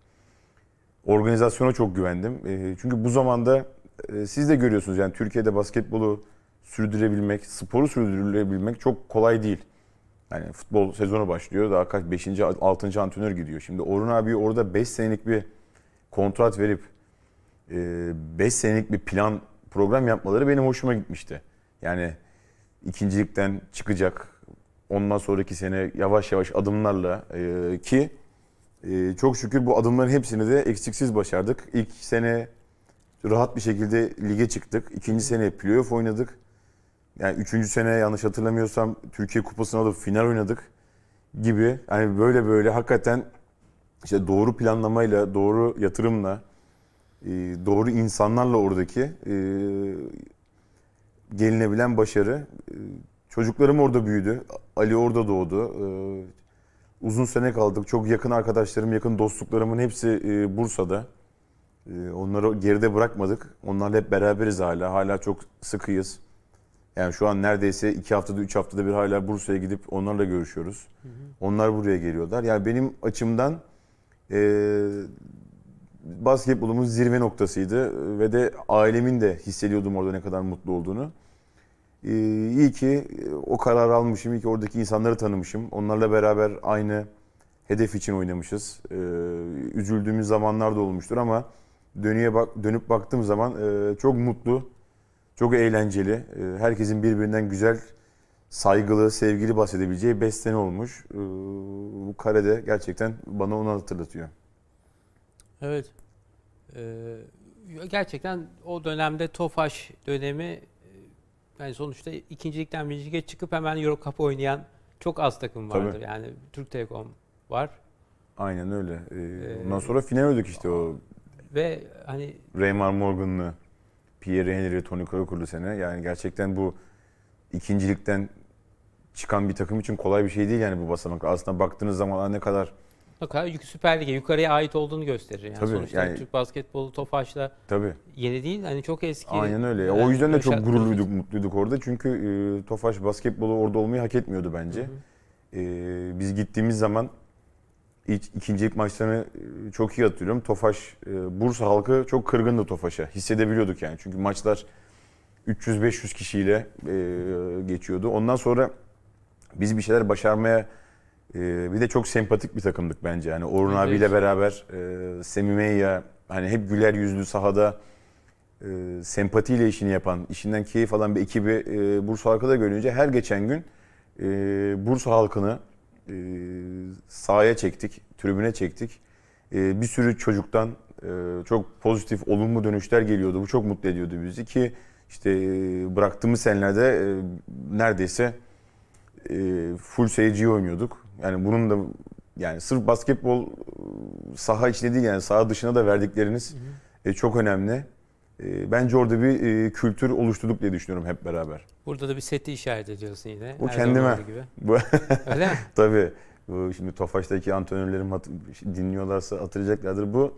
Organizasyona çok güvendim. çünkü bu zamanda e, siz de görüyorsunuz yani Türkiye'de basketbolu sürdürebilmek, sporu sürdürülebilmek çok kolay değil. Yani futbol sezonu başlıyor. Daha kaç 5. 6. antrenör gidiyor. Şimdi Orun abi orada 5 senelik bir kontrat verip 5 e, senelik bir plan program yapmaları benim hoşuma gitmişti. Yani ikincilikten çıkacak. Ondan sonraki sene yavaş yavaş adımlarla e, ki çok şükür bu adımların hepsini de eksiksiz başardık. İlk sene rahat bir şekilde lige çıktık. İkinci sene playoff oynadık. Yani üçüncü sene yanlış hatırlamıyorsam Türkiye Kupası'na alıp final oynadık gibi. Yani böyle böyle hakikaten işte doğru planlamayla, doğru yatırımla, e, doğru insanlarla oradaki e, gelinebilen başarı. E, çocuklarım orada büyüdü. Ali orada doğdu. Uzun sene kaldık. Çok yakın arkadaşlarım, yakın dostluklarımın hepsi Bursa'da. Ee, onları geride bırakmadık. Onlarla hep beraberiz hala. Hala çok sıkıyız. Yani şu an neredeyse iki haftada, üç haftada bir hala Bursa'ya gidip onlarla görüşüyoruz. Onlar buraya geliyorlar. Yani benim açımdan e, basketbolumuz zirve noktasıydı. Ve de ailemin de hissediyordum orada ne kadar mutlu olduğunu. E, iyi ki o karar almışım, iyi ki oradaki insanları tanımışım. Onlarla beraber aynı hedef için oynamışız. E, üzüldüğümüz zamanlar da olmuştur ama dönüye bak dönüp baktığım zaman e, çok mutlu, çok eğlenceli. E, herkesin birbirinden güzel, saygılı, sevgili bahsedebileceği besteni olmuş. E, bu karede gerçekten bana onu hatırlatıyor. Evet. Ee, gerçekten o dönemde Tofaş dönemi e, yani sonuçta ikincilikten birinciliğe çıkıp hemen Euro Cup oynayan çok az takım vardır. Tabii. Yani Türk Telekom var. Aynen öyle. Ee, ee, ondan sonra final öldük işte o ve hani... Raymar Morgan'lı, Pierre Henry, Tony Kroos'lu sene. Yani gerçekten bu ikincilikten çıkan bir takım için kolay bir şey değil yani bu basamak. Aslında baktığınız zaman ne kadar Mutlaka Süper Lig'e yukarıya ait olduğunu gösterir. Yani Tabii, sonuçta yani, Türk basketbolu Tofaş'la Tabii. yeni değil hani çok eski. Aynen öyle. Yani o yüzden de çok gururluyduk, mutluyduk orada. Çünkü e, Tofaş basketbolu orada olmayı hak etmiyordu bence. Hı hı. E, biz gittiğimiz zaman ilk, ikinci maçlarını e, çok iyi hatırlıyorum. Tofaş, e, Bursa halkı çok kırgındı Tofaş'a. Hissedebiliyorduk yani. Çünkü maçlar 300-500 kişiyle e, geçiyordu. Ondan sonra biz bir şeyler başarmaya bir de çok sempatik bir takımdık bence. Yani Orhun evet. abiyle beraber Semimeyya hani hep güler yüzlü sahada e, sempatiyle işini yapan, işinden keyif alan bir ekibi e, Bursa halkı da görünce her geçen gün e, Bursa halkını e, sahaya çektik, tribüne çektik. E, bir sürü çocuktan e, çok pozitif, olumlu dönüşler geliyordu. Bu çok mutlu ediyordu bizi ki işte e, bıraktığımız senelerde e, neredeyse e, full seyirciyi oynuyorduk. Yani bunun da yani sırf basketbol e, saha içinde değil yani saha dışına da verdikleriniz hı hı. E, çok önemli. Ee, bence orada bir e, kültür oluşturduk diye düşünüyorum hep beraber. Burada da bir seti işaret ediyorsun yine. Bu kendime. Gibi. Öyle mi? Tabii. Şimdi Tofaş'taki antrenörlerim dinliyorlarsa hatırlayacaklardır. Bu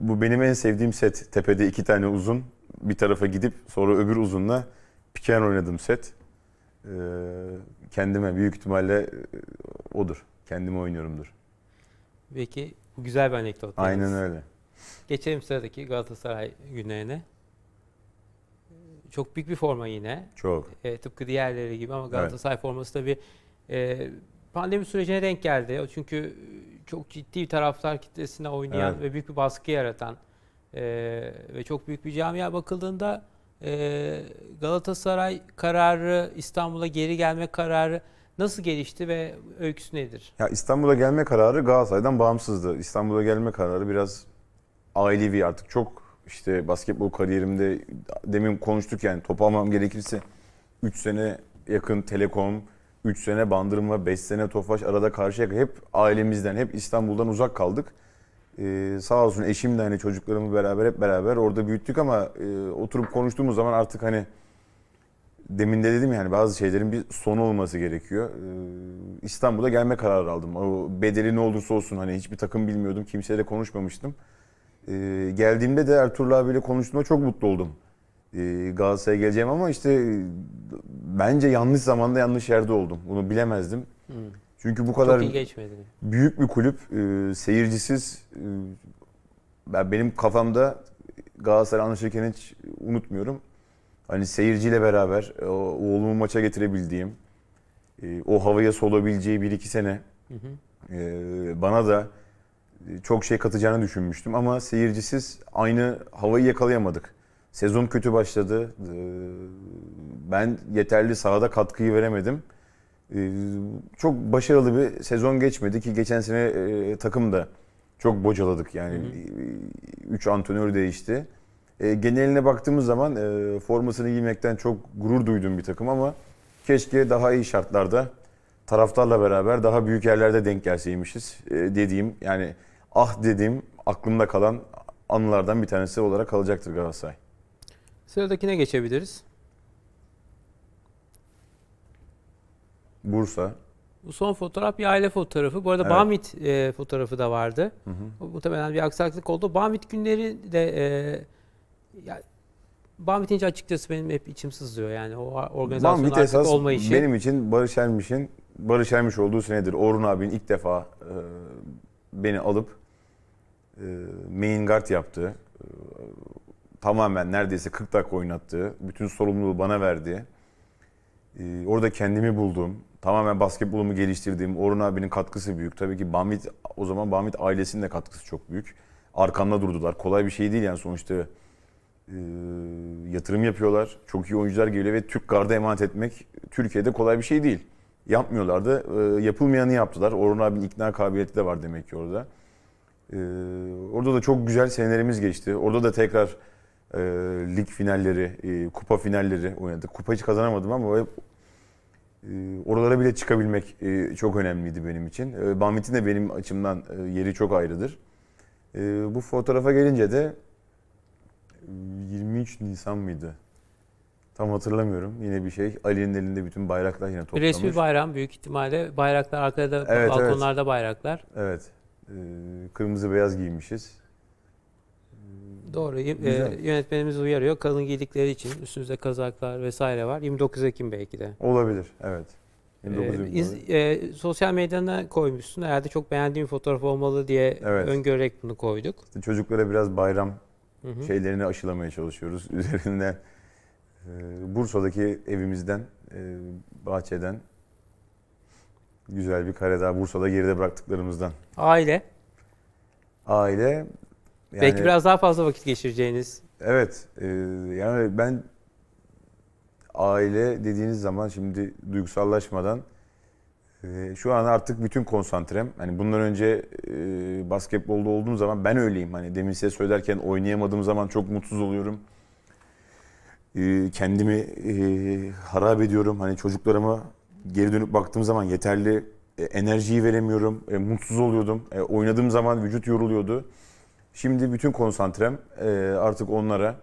bu benim en sevdiğim set. Tepede iki tane uzun bir tarafa gidip sonra öbür uzunla piken oynadım set. Ee, kendime büyük ihtimalle e, odur. Kendime oynuyorumdur. Peki bu güzel bir anekdot. Aynen öyle. Geçelim sıradaki Galatasaray günlerine. Çok büyük bir forma yine. Çok. E, tıpkı diğerleri gibi ama Galatasaray evet. forması tabii e, pandemi sürecine denk geldi. Çünkü e, çok ciddi bir taraftar kitlesine oynayan evet. ve büyük bir baskı yaratan e, ve çok büyük bir camia bakıldığında e, Galatasaray kararı, İstanbul'a geri gelme kararı nasıl gelişti ve öyküsü nedir? Ya İstanbul'a gelme kararı Galatasaray'dan bağımsızdı. İstanbul'a gelme kararı biraz ailevi artık çok işte basketbol kariyerimde demin konuştuk yani top almam gerekirse 3 sene yakın Telekom, 3 sene Bandırma, 5 sene Tofaş arada karşıya hep ailemizden, hep İstanbul'dan uzak kaldık. Ee, sağ olsun eşim de hani çocuklarımı beraber hep beraber orada büyüttük ama e, oturup konuştuğumuz zaman artık hani demin de dedim yani bazı şeylerin bir sonu olması gerekiyor. Ee, İstanbul'a gelme kararı aldım. O bedeli ne olursa olsun hani hiçbir takım bilmiyordum, kimseyle konuşmamıştım. E, geldiğimde de Ertuğrul abiyle konuştuğumda çok mutlu oldum. E, Galatasaray'a geleceğim ama işte e, bence yanlış zamanda yanlış yerde oldum. Bunu bilemezdim. Hı. Hmm. Çünkü bu kadar büyük bir kulüp e, seyircisiz e, benim kafamda Galatasaray anlaşırken hiç unutmuyorum. Hani seyirciyle beraber e, o, oğlumu maça getirebildiğim, e, o havaya solabileceği bir iki sene hı hı. E, bana da çok şey katacağını düşünmüştüm ama seyircisiz aynı havayı yakalayamadık. Sezon kötü başladı. Ee, ben yeterli sahada katkıyı veremedim. Ee, çok başarılı bir sezon geçmedi ki geçen sene e, takım da çok bocaladık yani. 3 ee, antrenör değişti. Geneline baktığımız zaman e, formasını giymekten çok gurur duyduğum bir takım ama keşke daha iyi şartlarda taraftarla beraber daha büyük yerlerde denk gelseymişiz e, dediğim yani ah dediğim aklımda kalan anılardan bir tanesi olarak kalacaktır Galatasaray. Sıradakine geçebiliriz. Bursa. Bu son fotoğraf bir aile fotoğrafı. Bu arada evet. Bamit e, fotoğrafı da vardı. Hı hı. O, muhtemelen bir aksaklık oldu. Bamit günleri de e, ya, Bamit ince açıkçası benim hep içim sızlıyor. Yani o organizasyon Bamit artık esas olma benim için Barış Ermiş'in Barış Ermiş olduğu senedir. Orhun abinin ilk defa e, beni alıp e, main guard yaptı. E, tamamen neredeyse 40 dakika oynattı. Bütün sorumluluğu bana verdi. E, orada kendimi buldum. Tamamen basketbolumu geliştirdiğim Orhun abinin katkısı büyük. Tabii ki Bamit o zaman Bamit ailesinin de katkısı çok büyük. Arkamda durdular. Kolay bir şey değil yani sonuçta yatırım yapıyorlar. Çok iyi oyuncular geliyor ve Türk garda emanet etmek Türkiye'de kolay bir şey değil. Yapmıyorlardı. yapılmayanı yaptılar. Orhun abinin ikna kabiliyeti de var demek ki orada. Ee, orada da çok güzel senelerimiz geçti. Orada da tekrar e, lig finalleri, e, kupa finalleri oynadık. Kupa hiç kazanamadım ama e, oralara bile çıkabilmek e, çok önemliydi benim için. E, Bahmet'in de benim açımdan e, yeri çok ayrıdır. E, bu fotoğrafa gelince de 23 e, Nisan mıydı? Tam hatırlamıyorum. Yine bir şey. Ali'nin elinde bütün bayraklar yine toplamış. Resmi bayram büyük ihtimalle. Bayraklar arkada evet, balkonlarda evet. bayraklar. Evet. Ee, kırmızı beyaz giymişiz. Doğru. E, yönetmenimiz uyarıyor. Kalın giydikleri için üstünüzde kazaklar vesaire var. 29 Ekim belki de. Olabilir. Evet. 29 ee, Ekim. E, iz, e, sosyal medyana koymuşsun. Herhalde çok beğendiğim fotoğraf olmalı diye evet. öngörerek bunu koyduk. İşte çocuklara biraz bayram hı hı. şeylerini aşılamaya çalışıyoruz. Üzerinden e, Bursa'daki evimizden, e, bahçeden Güzel bir kare daha Bursa'da geride bıraktıklarımızdan. Aile. Aile. Yani, Belki biraz daha fazla vakit geçireceğiniz. Evet. E, yani ben aile dediğiniz zaman şimdi duygusallaşmadan e, şu an artık bütün konsantrem. Hani bundan önce e, basketbolda olduğum zaman ben öyleyim. Hani demin size söylerken oynayamadığım zaman çok mutsuz oluyorum. kendimi harap ediyorum. Hani çocuklarıma geri dönüp baktığım zaman yeterli e, enerjiyi veremiyorum. E, mutsuz oluyordum. E, oynadığım zaman vücut yoruluyordu. Şimdi bütün konsantrem artık onlara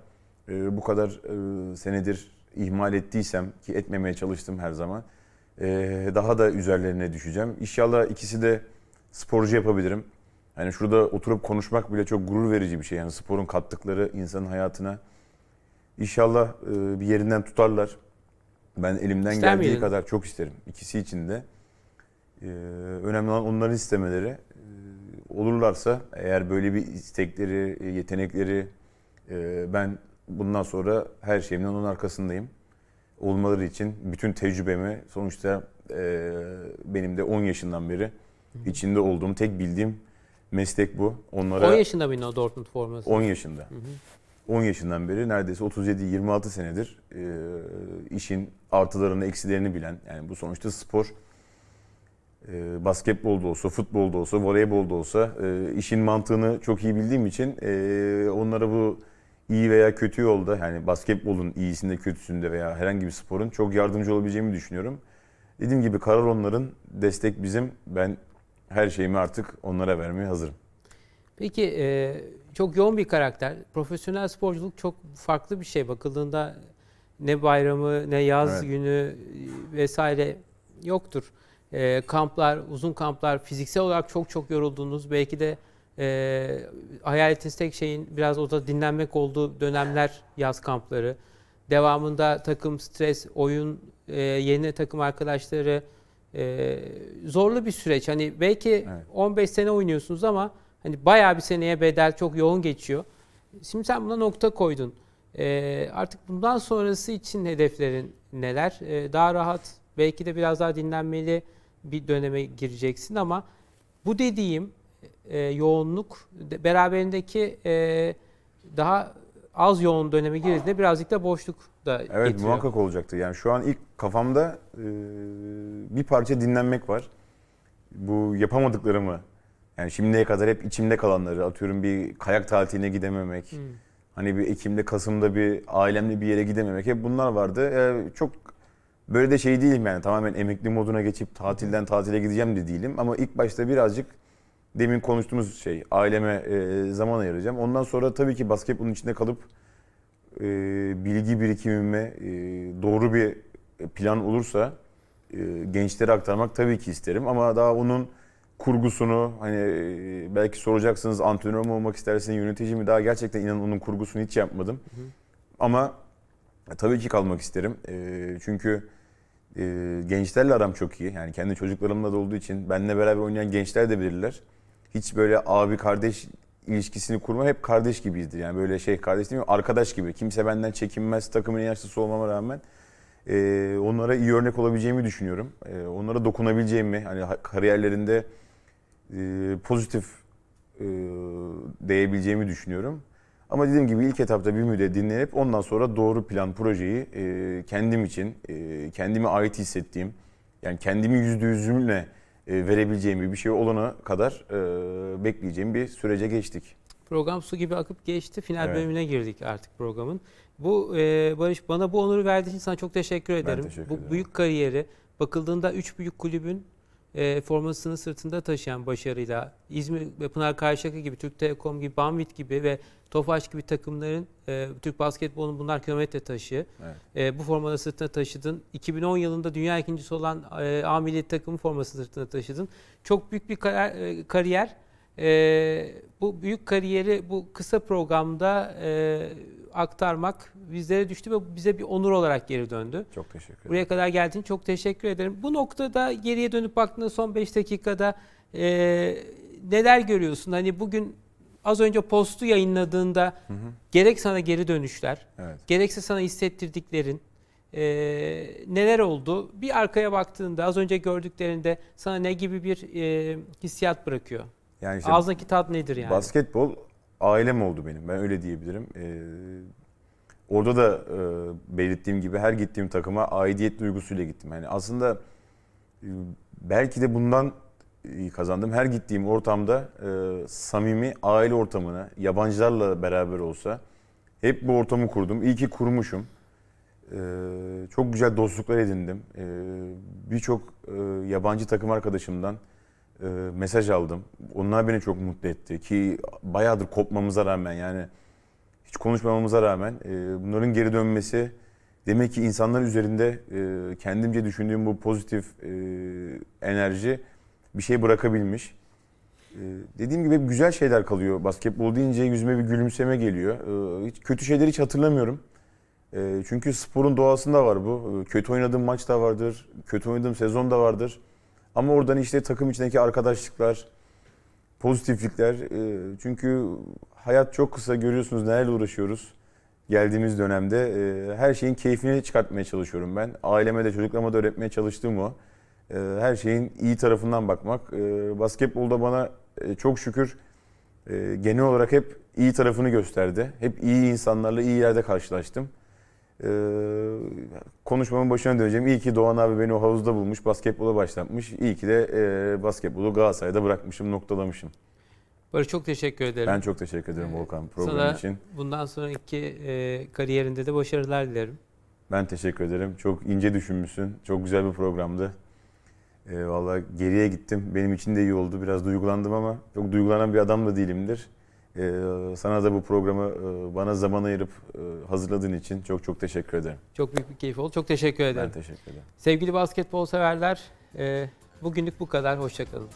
bu kadar senedir ihmal ettiysem ki etmemeye çalıştım her zaman. daha da üzerlerine düşeceğim. İnşallah ikisi de sporcu yapabilirim. Hani şurada oturup konuşmak bile çok gurur verici bir şey. Yani sporun kattıkları insanın hayatına. İnşallah bir yerinden tutarlar. Ben elimden İster geldiği miydin? kadar çok isterim. İkisi için de. Ee, önemli olan onların istemeleri. Ee, olurlarsa eğer böyle bir istekleri, e, yetenekleri e, ben bundan sonra her şeyimle onun arkasındayım. Olmaları için bütün tecrübemi sonuçta e, benim de 10 yaşından beri içinde olduğum tek bildiğim meslek bu. Onlara 10 yaşında mıydı o Dortmund forması? 10 yaşında. Hı hı. 10 yaşından beri neredeyse 37-26 senedir e, işin artılarını eksilerini bilen yani bu sonuçta spor e, basketbolda olsa, futbolda olsa, voleybolda olsa e, işin mantığını çok iyi bildiğim için e, onlara bu iyi veya kötü yolda yani basketbolun iyisinde kötüsünde veya herhangi bir sporun çok yardımcı olabileceğimi düşünüyorum. Dediğim gibi karar onların, destek bizim. Ben her şeyimi artık onlara vermeye hazırım. Peki e, çok yoğun bir karakter. Profesyonel sporculuk çok farklı bir şey bakıldığında ne bayramı ne yaz evet. günü e, vesaire yoktur. E, kamplar, uzun kamplar, fiziksel olarak çok çok yorulduğunuz, belki de e, hayal ettiğiniz tek şeyin biraz o dinlenmek olduğu dönemler yaz kampları. Devamında takım, stres, oyun, e, yeni takım arkadaşları e, zorlu bir süreç. Hani belki evet. 15 sene oynuyorsunuz ama Hani bayağı bir seneye bedel çok yoğun geçiyor. Şimdi sen buna nokta koydun. E, artık bundan sonrası için hedeflerin neler? E, daha rahat, belki de biraz daha dinlenmeli bir döneme gireceksin ama bu dediğim e, yoğunluk beraberindeki e, daha az yoğun döneme girdiğinde birazcık da boşluk da evet, getiriyor. Evet muhakkak olacaktı. Yani şu an ilk kafamda e, bir parça dinlenmek var. Bu yapamadıklarımı yani şimdiye kadar hep içimde kalanları atıyorum bir kayak tatiline gidememek. Hmm. Hani bir Ekim'de, Kasım'da bir ailemle bir yere gidememek hep bunlar vardı. Ee, çok böyle de şey değilim yani tamamen emekli moduna geçip tatilden tatile gideceğim de değilim. Ama ilk başta birazcık demin konuştuğumuz şey aileme e, zaman ayıracağım. Ondan sonra tabii ki basketbolun içinde kalıp e, bilgi birikimime e, doğru bir plan olursa gençlere aktarmak tabii ki isterim. Ama daha onun kurgusunu hani e, belki soracaksınız antrenör mü olmak istersin, yönetici mi? Daha gerçekten inanın onun kurgusunu hiç yapmadım. Hı Ama e, tabii ki kalmak isterim. E, çünkü e, gençlerle aram çok iyi. Yani kendi çocuklarımla da olduğu için benle beraber oynayan gençler de bilirler. Hiç böyle abi kardeş ilişkisini kurma hep kardeş gibiydi. Yani böyle şey kardeş değil mi? Arkadaş gibi. Kimse benden çekinmez takımın en yaşlısı olmama rağmen. E, onlara iyi örnek olabileceğimi düşünüyorum. E, onlara dokunabileceğimi, hani kariyerlerinde e, pozitif e, değebileceğimi düşünüyorum. Ama dediğim gibi ilk etapta bir müddet dinlenip ondan sonra doğru plan projeyi e, kendim için, e, kendime ait hissettiğim, yani kendimi yüzde yüzümle e, verebileceğim bir şey olana kadar e, bekleyeceğim bir sürece geçtik. Program su gibi akıp geçti. Final evet. bölümüne girdik artık programın. Bu e, Barış bana bu onuru verdiğin için sana çok teşekkür ederim. Ben teşekkür ederim. Bu büyük kariyeri bakıldığında üç büyük kulübün e, formasını sırtında taşıyan başarıyla İzmir ve Pınar Karşıyaka gibi, Türk Telekom gibi, Banvit gibi ve Tofaş gibi takımların e, Türk basketbolunun bunlar kilometre taşı. Evet. E, bu formada sırtına taşıdın. 2010 yılında dünya ikincisi olan e, A milli takım formasını sırtına taşıdın. Çok büyük bir kar e, kariyer. E, bu büyük kariyeri bu kısa programda e, aktarmak bizlere düştü ve bize bir onur olarak geri döndü. Çok teşekkür ederim. Buraya kadar geldiğin çok teşekkür ederim. Bu noktada geriye dönüp baktığında son 5 dakikada e, neler görüyorsun? Hani bugün az önce postu yayınladığında hı hı. gerek sana geri dönüşler, evet. gerekse sana hissettirdiklerin e, neler oldu? Bir arkaya baktığında az önce gördüklerinde sana ne gibi bir e, hissiyat bırakıyor? Yani işte, Ağzındaki tat nedir yani? Basketbol ailem oldu benim. Ben öyle diyebilirim. E, orada da e, belirttiğim gibi her gittiğim takıma aidiyet duygusuyla gittim. Yani aslında e, belki de bundan e, kazandım. Her gittiğim ortamda e, samimi aile ortamına, yabancılarla beraber olsa hep bu ortamı kurdum. İyi ki kurmuşum. E, çok güzel dostluklar edindim. E, Birçok e, yabancı takım arkadaşımdan e, mesaj aldım. Onlar beni çok mutlu etti ki bayağıdır kopmamıza rağmen yani hiç konuşmamamıza rağmen e, bunların geri dönmesi demek ki insanlar üzerinde e, kendimce düşündüğüm bu pozitif e, enerji bir şey bırakabilmiş. E, dediğim gibi hep güzel şeyler kalıyor. Basketbol deyince yüzüme bir gülümseme geliyor. E, hiç kötü şeyleri hiç hatırlamıyorum. E, çünkü sporun doğasında var bu. kötü oynadığım maç da vardır, kötü oynadığım sezon da vardır. Ama oradan işte takım içindeki arkadaşlıklar, pozitiflikler. E, çünkü hayat çok kısa görüyorsunuz nelerle uğraşıyoruz. Geldiğimiz dönemde e, her şeyin keyfini çıkartmaya çalışıyorum ben. Aileme de çocuklarıma da öğretmeye çalıştığım o. E, her şeyin iyi tarafından bakmak. E, basketbolda bana çok şükür genel olarak hep iyi tarafını gösterdi. Hep iyi insanlarla iyi yerde karşılaştım. Ee, konuşmamın başına döneceğim. İyi ki Doğan abi beni o havuzda bulmuş, basketbola başlatmış. İyi ki de e, basketbolu Galatasaray'da bırakmışım, noktalamışım. Barış çok teşekkür ederim. Ben çok teşekkür ederim ee, Volkan program Sana için. Bundan sonraki e, kariyerinde de başarılar dilerim. Ben teşekkür ederim. Çok ince düşünmüşsün. Çok güzel bir programdı. E, Valla geriye gittim. Benim için de iyi oldu. Biraz duygulandım ama çok duygulanan bir adam da değilimdir. Ee, sana da bu programı e, bana zaman ayırıp e, hazırladığın için çok çok teşekkür ederim. Çok büyük bir keyif oldu. Çok teşekkür ederim. Ben teşekkür ederim. Sevgili basketbol severler, e, bugünlük bu kadar. Hoşçakalın.